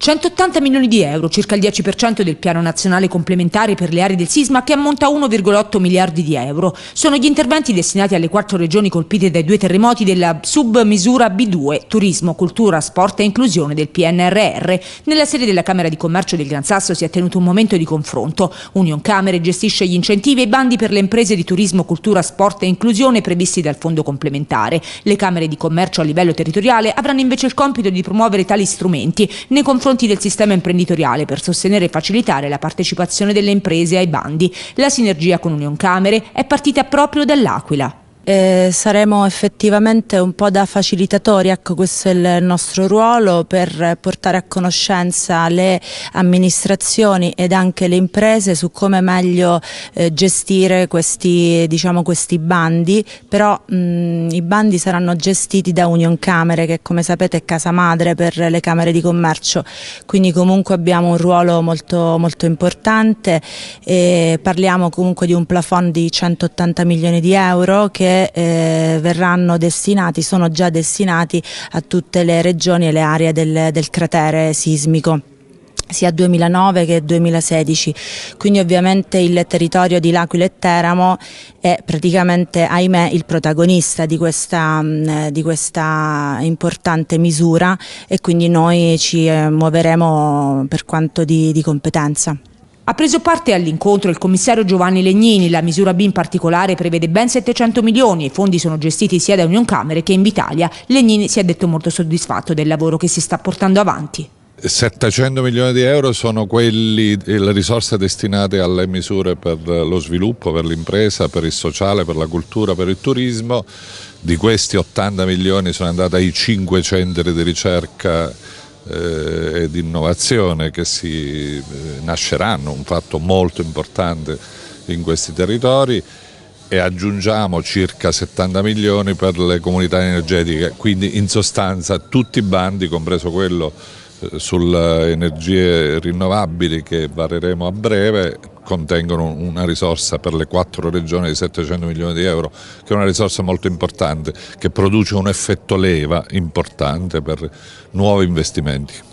180 milioni di euro, circa il 10% del piano nazionale complementare per le aree del sisma che ammonta a 1,8 miliardi di euro. Sono gli interventi destinati alle quattro regioni colpite dai due terremoti della submisura B2, turismo, cultura, sport e inclusione del PNRR. Nella sede della Camera di Commercio del Gran Sasso si è tenuto un momento di confronto. Union Camere gestisce gli incentivi e i bandi per le imprese di turismo, cultura, sport e inclusione previsti dal fondo complementare. Le Camere di Commercio a livello territoriale avranno invece il compito di promuovere tali strumenti nei confronti confronti del sistema imprenditoriale per sostenere e facilitare la partecipazione delle imprese ai bandi. La sinergia con Union Camere è partita proprio dall'Aquila. E eh, saremo effettivamente un po' da facilitatori, ecco questo è il nostro ruolo per portare a conoscenza le amministrazioni ed anche le imprese su come meglio eh, gestire questi, diciamo, questi, bandi, però mh, mm, i bandi saranno gestiti da Union Camere che come sapete è casa madre per le Camere di Commercio, quindi comunque abbiamo un ruolo molto, molto importante e parliamo comunque di un plafond di 180 milioni di euro che eh, verranno destinati, sono già destinati a tutte le regioni e le aree del, del cratere sismico sia 2009 che 2016, quindi ovviamente il territorio di L'Aquila e Teramo è praticamente, ahimè, il protagonista di questa, mm, eh, di questa importante misura e quindi noi ci eh, muoveremo per quanto di, di competenza. Ha preso parte all'incontro il commissario Giovanni Legnini, la misura B in particolare prevede ben 700 milioni, i fondi sono gestiti sia da Union Camere che in Invitalia. Legnini si è detto molto soddisfatto del lavoro che si sta portando avanti. 700 milioni di euro sono quelli, eh, le risorse destinate alle misure per lo sviluppo, per l'impresa, per il sociale, per la cultura, per il turismo. Di questi 80 milioni sono andati ai 5 centri di ricerca eh, ed innovazione che si eh, nasceranno, un fatto molto importante in questi territori e aggiungiamo circa 70 milioni per le comunità energetiche, quindi in sostanza tutti i bandi, compreso quello eh, sulle energie rinnovabili che vareremo a breve, contengono una risorsa per le quattro regioni di 700 milioni di euro, che è una risorsa molto importante, che produce un effetto leva importante per nuovi investimenti.